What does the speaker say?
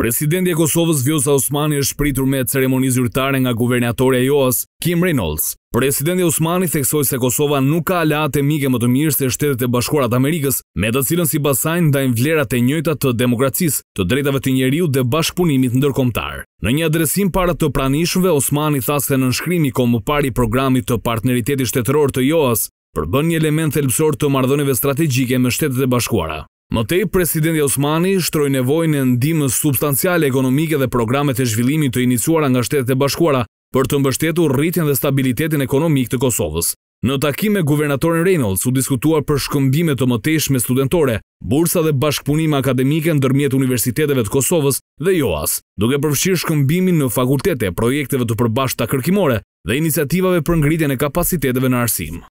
Presidenti i Kosovës Vjosa Osmani është pritur me ceremoni zyrtare nga guvernatorja Joas, Kim Reynolds. Presidenti Osmani theksoi se Kosova nuk ka alate mike më të mirë se Shtetet e Bashkuara të Amerikës, me të cilën si basajnë da invlerat e njëjta të demokracisë, të drejtave të njeriu dhe bashkëpunimit ndërkombëtar. Në një adresim para të pranishmëve, Osmani tha se në nënshkrimi i pari programit të partneritetit shtetëror të Joas përbën një element thelbësor të marrëdhënieve strategjike me Shtetet e Bashkuara. Mëtej, presidenti Osmani shtroj nevojnë e ndimës substanciale ekonomike dhe programet e zhvillimi të iniciuara nga shtetet e bashkuara për të mbështetu rritjen dhe stabilitetin ekonomik të Kosovës. Në takime, me guvernatorin Reynolds u diskutuar për shkëmbime të mëtesh me studentore, bursa dhe bashkëpunime akademike në dërmjet universitetetve të Kosovës dhe Joas, duke përfshirë shkëmbimin në fakultete, projekteve të përbash të kërkimore dhe iniciativave për ngritjen e kapaciteteve në arsim.